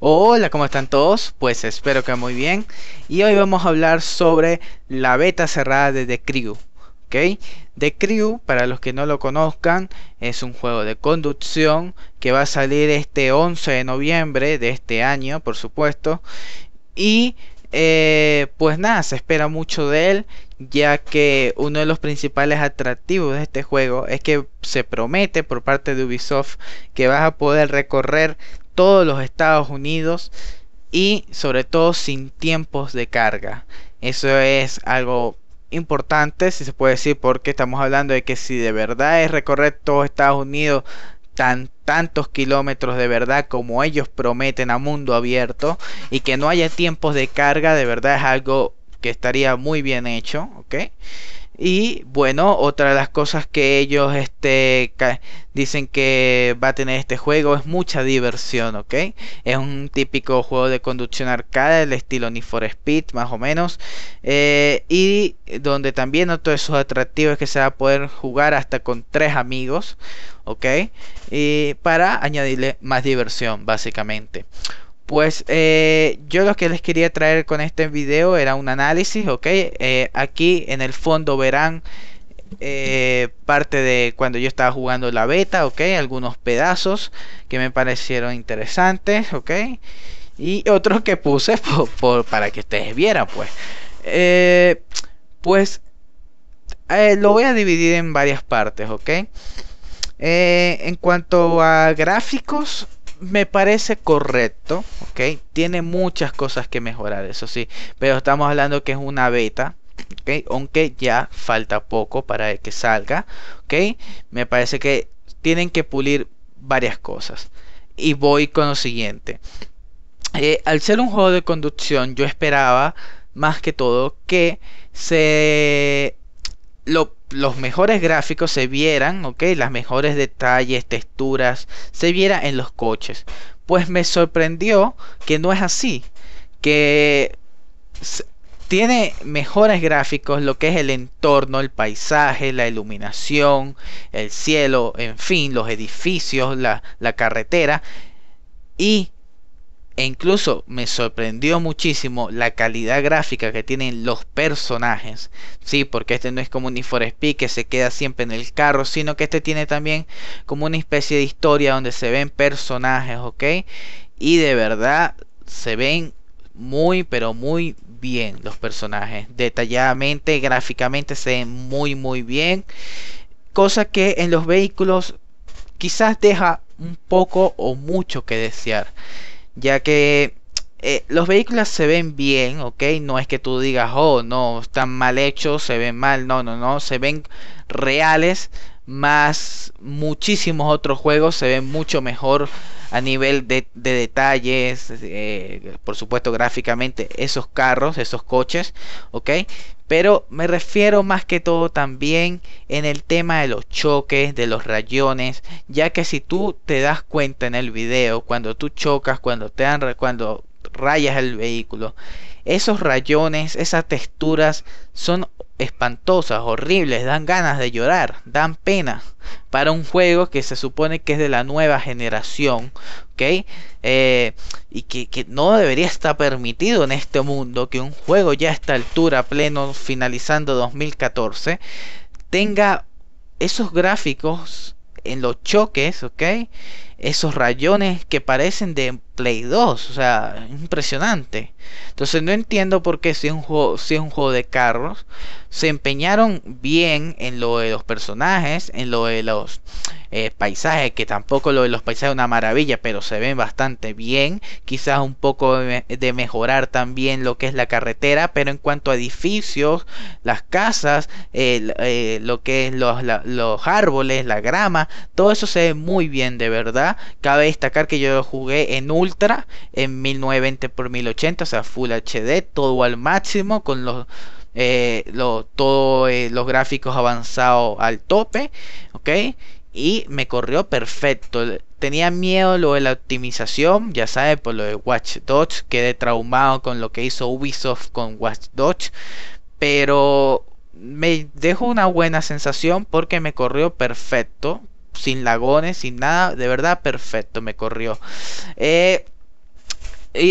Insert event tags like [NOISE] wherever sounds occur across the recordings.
Hola, ¿cómo están todos? Pues espero que muy bien. Y hoy vamos a hablar sobre la beta cerrada de The Crew. ¿ok? The Crew, para los que no lo conozcan, es un juego de conducción que va a salir este 11 de noviembre de este año, por supuesto. Y eh, pues nada, se espera mucho de él, ya que uno de los principales atractivos de este juego es que se promete por parte de Ubisoft que vas a poder recorrer todos los Estados Unidos y sobre todo sin tiempos de carga. Eso es algo importante, si se puede decir, porque estamos hablando de que si de verdad es recorrer todos Estados Unidos tan tantos kilómetros de verdad como ellos prometen a mundo abierto y que no haya tiempos de carga, de verdad es algo que estaría muy bien hecho, ¿ok? Y bueno, otra de las cosas que ellos este, dicen que va a tener este juego es mucha diversión, ¿ok? Es un típico juego de conducción arcade, el estilo Need for Speed, más o menos. Eh, y donde también otro de sus atractivos es que se va a poder jugar hasta con tres amigos, ¿ok? Y para añadirle más diversión, básicamente. Pues eh, yo lo que les quería traer con este video era un análisis, ¿ok? Eh, aquí en el fondo verán eh, parte de cuando yo estaba jugando la beta, ¿ok? Algunos pedazos que me parecieron interesantes, ¿ok? Y otros que puse [LAUGHS] para que ustedes vieran, pues. pues lo voy a dividir en varias partes, ¿ok? en cuanto a gráficos, me parece correcto, ¿ok? Tiene muchas cosas que mejorar, eso sí, pero estamos hablando que es una beta, ¿ok? Aunque ya falta poco para que salga, ¿ok? Me parece que tienen que pulir varias cosas. Y voy con lo siguiente. Eh, al ser un juego de conducción, yo esperaba más que todo que se lo los mejores gráficos se vieran, ok, las mejores detalles, texturas, se viera en los coches. Pues me sorprendió que no es así, que tiene mejores gráficos lo que es el entorno, el paisaje, la iluminación, el cielo, en fin, los edificios, la carretera. Y e incluso me sorprendió muchísimo la calidad gráfica que tienen los personajes. Sí, porque este no es como un e for Speed que se queda siempre en el carro, sino que este tiene también como una especie de historia donde se ven personajes, ¿ok? Y de verdad se ven muy, pero muy bien los personajes. Detalladamente, gráficamente se ven muy, muy bien. Cosa que en los vehículos quizás deja un poco o mucho que desear ya que eh, los vehículos se ven bien, ¿ok? No es que tú digas, oh, no, están mal hechos, se ven mal, no, no, no, se ven reales, más muchísimos otros juegos se ven mucho mejor a nivel de, detalles, eh, por supuesto gráficamente, esos carros, esos coches, ¿ok? Pero me refiero más que todo también en el tema de los choques, de los rayones, ya que si tú te das cuenta en el video, cuando tú chocas, cuando te dan, cuando rayas el vehículo, esos rayones, esas texturas son espantosas, horribles, dan ganas de llorar, dan pena para un juego que se supone que es de la nueva generación, ¿ok? Eh, y que, que, no debería estar permitido en este mundo que un juego ya a esta altura, pleno, finalizando 2014, tenga esos gráficos en los choques, ¿ok? Esos rayones que parecen de Play 2. O sea, impresionante. Entonces no entiendo por qué si es un juego, si es un juego de carros, se empeñaron bien en lo de los personajes, en lo de los eh, paisaje, que tampoco lo de los paisajes es una maravilla, pero se ven bastante bien. Quizás un poco de, mejorar también lo que es la carretera, pero en cuanto a edificios, las casas, eh, lo que es los, árboles, la grama, todo eso se ve muy bien de verdad. Cabe destacar que yo lo jugué en ultra, en 1920x1080, o sea, Full HD, todo al máximo, con los... Eh, todos los gráficos avanzados al tope, ¿ok? y me corrió perfecto. Tenía miedo lo de la optimización, ya sabes por lo de Watch Dogs, quedé traumado con lo que hizo Ubisoft con Watch Dogs, pero me dejó una buena sensación porque me corrió perfecto, sin lagones, sin nada, de verdad perfecto me corrió. Eh,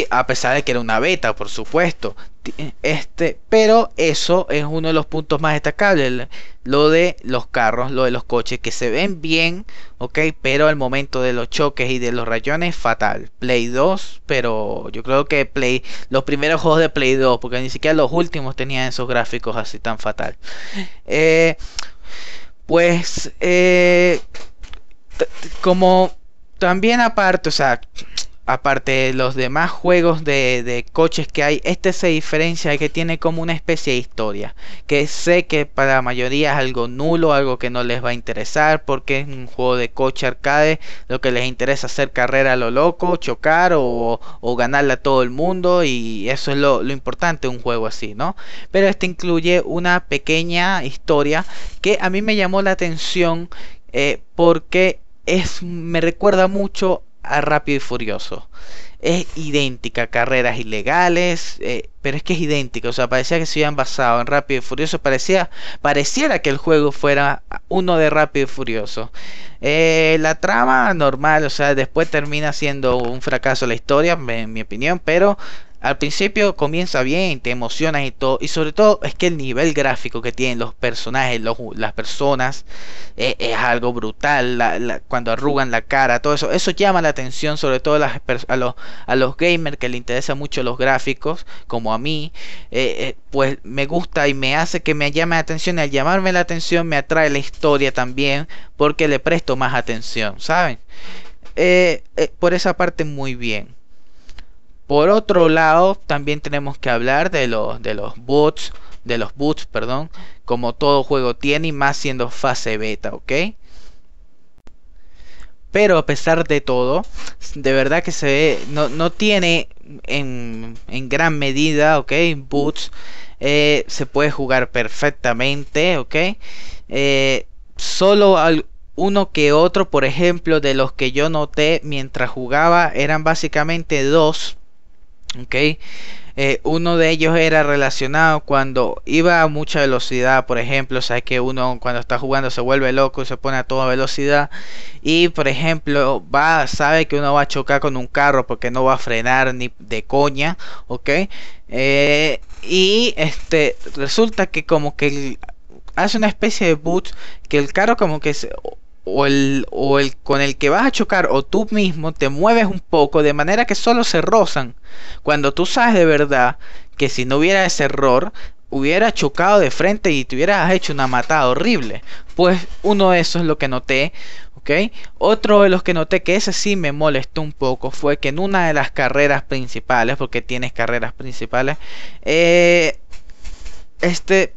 a pesar de que era una beta, por supuesto. Este, pero eso es uno de los puntos más destacables. Lo de los carros, lo de los coches que se ven bien, ok, pero al momento de los choques y de los rayones, fatal. Play 2, pero yo creo que Play, los primeros juegos de Play 2, porque ni siquiera los últimos tenían esos gráficos así tan fatal. Eh, pues, eh, como también aparte, o sea, aparte de los demás juegos de, coches que hay, este se diferencia de que tiene como una especie de historia, que sé que para la mayoría es algo nulo, algo que no les va a interesar, porque es un juego de coche arcade, lo que les interesa es hacer carrera a lo loco, chocar o, o ganarle a todo el mundo, y eso es lo, importante de un juego así, ¿no? Pero este incluye una pequeña historia que a mí me llamó la atención eh, porque es, me recuerda mucho a Rápido y Furioso. Es idéntica, carreras ilegales, eh, pero es que es idéntica, o sea, parecía que se habían basado en Rápido y Furioso, parecía, pareciera que el juego fuera uno de Rápido y Furioso. Eh, la trama normal, o sea, después termina siendo un fracaso la historia, en mi opinión, pero al principio comienza bien, te emocionas y todo. Y sobre todo es que el nivel gráfico que tienen los personajes, las personas, eh, es algo brutal. cuando arrugan la cara, todo eso. Eso llama la atención sobre todo a, los, a los gamers que le interesan mucho los gráficos, como a mí. Eh, eh, pues me gusta y me hace que me llame la atención. Y al llamarme la atención me atrae la historia también porque le presto más atención, ¿saben? por esa parte muy bien. Por otro lado, también tenemos que hablar de los, de los bots, de los boots, perdón, como todo juego tiene y más siendo fase beta, ¿ok? Pero a pesar de todo, de verdad que se ve, no, tiene en, en, gran medida, ¿ok? Boots, eh, se puede jugar perfectamente, ¿ok? Eh, solo uno que otro, por ejemplo, de los que yo noté mientras jugaba, eran básicamente dos Okay. Eh, uno de ellos era relacionado cuando iba a mucha velocidad, por ejemplo, sabes que uno cuando está jugando se vuelve loco, y se pone a toda velocidad y por ejemplo va, sabe que uno va a chocar con un carro porque no va a frenar ni de coña, ¿ok? Eh, y este resulta que como que hace una especie de boot que el carro como que se o el, o el con el que vas a chocar o tú mismo te mueves un poco de manera que solo se rozan. Cuando tú sabes de verdad que si no hubiera ese error, Hubiera chocado de frente y te hubieras hecho una matada horrible. Pues uno de esos es lo que noté, Otro de los que noté que ese sí me molestó un poco fue que en una de las carreras principales, porque tienes carreras principales, eh, este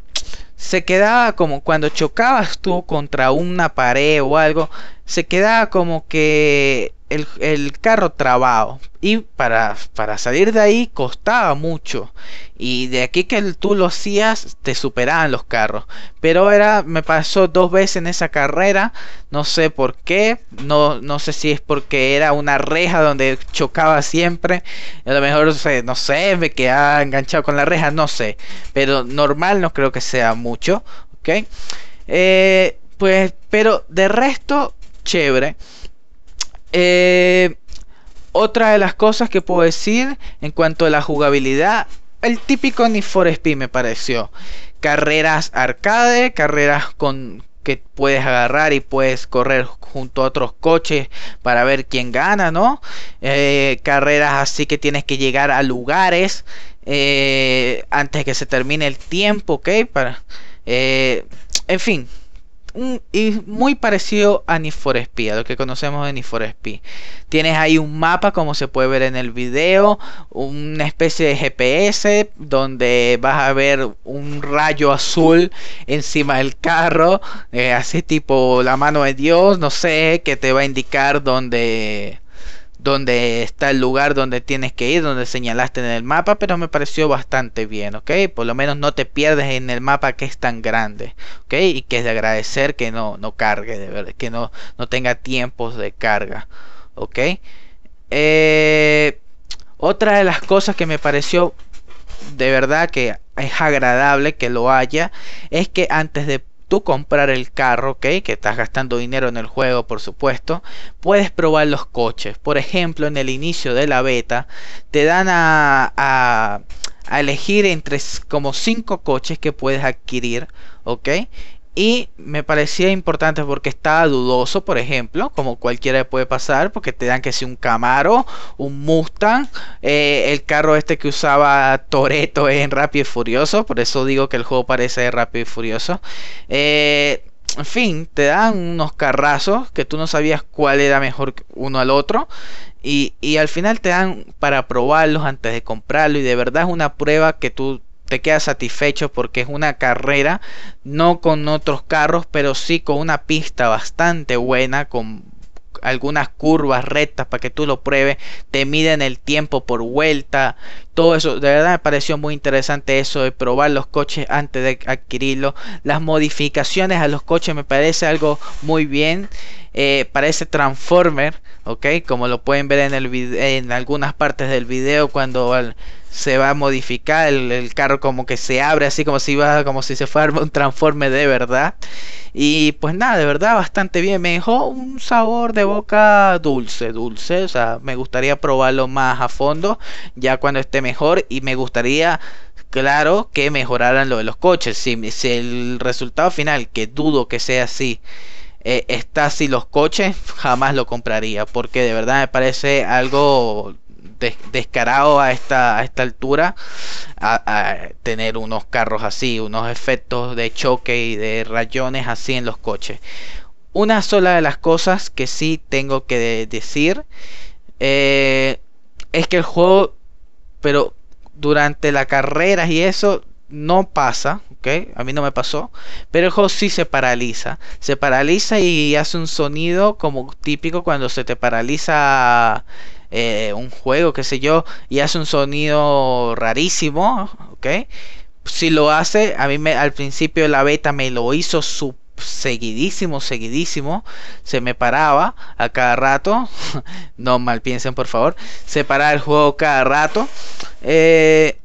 se quedaba como cuando chocabas tú contra una pared o algo, se quedaba como que el, carro trabado. Y para, salir de ahí costaba mucho. Y de aquí que tú lo hacías, te superaban los carros. Pero era, me pasó dos veces en esa carrera. No sé por qué. No, no sé si es porque era una reja donde chocaba siempre. A lo mejor, no sé, me quedaba enganchado con la reja, no sé. Pero normal no creo que sea mucho. ¿Ok? Eh, pues, pero de resto, chévere. Eh, otra de las cosas que puedo decir en cuanto a la jugabilidad, el típico Need for Speed me pareció. Carreras arcade, carreras con que puedes agarrar y puedes correr junto a otros coches para ver quién gana, ¿no? Eh, carreras así que tienes que llegar a lugares eh, antes que se termine el tiempo, ¿ok? Para, en fin, y muy parecido a Need for a lo que conocemos de Need for Speed. Tienes ahí un mapa, como se puede ver en el video, una especie de GPS donde vas a ver un rayo azul encima del carro, eh, así tipo la mano de Dios, no sé, que te va a indicar dónde donde está el lugar donde tienes que ir, donde señalaste en el mapa, pero me pareció bastante bien, ¿ok? Por lo menos no te pierdes en el mapa que es tan grande, ¿ok? Y que es de agradecer que no, no cargue, de verdad, que no, no tenga tiempos de carga, ¿ok? Eh, otra de las cosas que me pareció de verdad que es agradable que lo haya, es que antes de tú comprar el carro, ¿ok? Que estás gastando dinero en el juego, por supuesto. Puedes probar los coches. Por ejemplo, en el inicio de la beta, te dan a, a elegir entre como 5 coches que puedes adquirir, ¿ok? y me parecía importante porque estaba dudoso, por ejemplo, como cualquiera puede pasar, porque te dan que si un Camaro, un Mustang, eh, el carro este que usaba Toreto en Rápido y Furioso, por eso digo que el juego parece Rápido y Furioso. Eh, en fin, te dan unos carrazos que tú no sabías cuál era mejor uno al otro. Y, y al final te dan para probarlos antes de comprarlo. Y de verdad es una prueba que tú te queda satisfecho porque es una carrera, no con otros carros, pero sí con una pista bastante buena, con algunas curvas rectas para que tú lo pruebes, te miden el tiempo por vuelta, todo eso, de verdad me pareció muy interesante eso de probar los coches antes de adquirirlos, las modificaciones a los coches me parece algo muy bien, eh, parece Transformer, ok, como lo pueden ver en, el en algunas partes del video cuando... Al se va a modificar, el, carro como que se abre así como si va, como si se fuera un transforme de verdad. Y pues nada, de verdad bastante bien. Me dejó un sabor de boca dulce, dulce. O sea, me gustaría probarlo más a fondo, ya cuando esté mejor. Y me gustaría, claro, que mejoraran lo de los coches. Si, si el resultado final, que dudo que sea así. Eh, está así los coches jamás lo compraría porque de verdad me parece algo descarado a esta, esta altura a, tener unos carros así, unos efectos de choque y de rayones así en los coches. Una sola de las cosas que sí tengo que decir eh, es que el juego, pero durante la carrera y eso, no pasa, A mí no me pasó, pero el juego sí se paraliza. Se paraliza y hace un sonido como típico cuando se te paraliza eh, un juego, que sé yo, y hace un sonido rarísimo, ¿ok? Si lo hace, a mí al principio la beta me lo hizo seguidísimo, seguidísimo, se me paraba a cada rato, [LAUGHS] no mal piensen por favor, se paraba el juego cada rato, eh,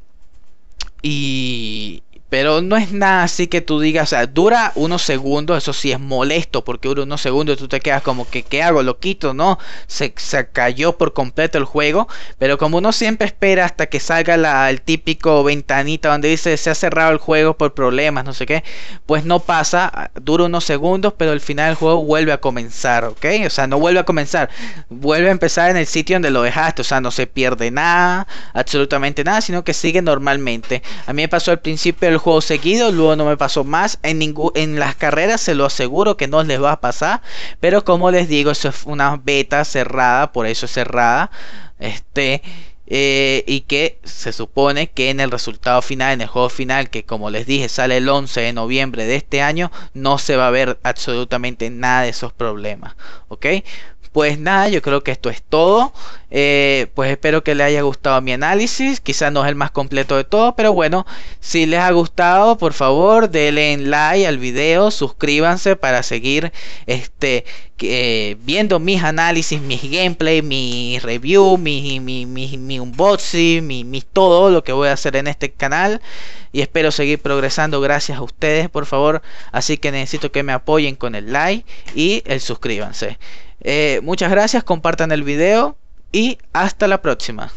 y, pero no es nada así que tú digas, o sea, dura unos segundos, eso sí es molesto, porque dura unos segundos y tú te quedas como que, ¿qué hago? ¿Lo quito? No, se, cayó por completo el juego, pero como uno siempre espera hasta que salga la, el típico ventanita donde dice, se ha cerrado el juego por problemas, no sé qué, pues no pasa, dura unos segundos, pero al final el juego vuelve a comenzar, ¿ok? O sea, no vuelve a comenzar, vuelve a empezar en el sitio donde lo dejaste, o sea, no se pierde nada, absolutamente nada, sino que sigue normalmente. A mí me pasó al principio juego seguido, luego no me pasó más. En, en las carreras se lo aseguro que no les va a pasar. Pero como les digo, eso es una beta cerrada, por eso es cerrada. Este. Eh, y que se supone que en el resultado final, en el juego final, que como les dije sale el 11 de noviembre de este año, no se va a ver absolutamente nada de esos problemas, ¿ok? Pues nada, yo creo que esto es todo. Eh, pues espero que les haya gustado mi análisis. Quizás no es el más completo de todo, pero bueno, si les ha gustado, por favor, denle like al video, suscríbanse para seguir este, eh, viendo mis análisis, mis gameplay, mis review, mi, mi, mi, unboxing, todo lo que voy a hacer en este canal. Y espero seguir progresando gracias a ustedes, por favor. Así que necesito que me apoyen con el like y el suscríbanse. Eh, muchas gracias, compartan el video y hasta la próxima.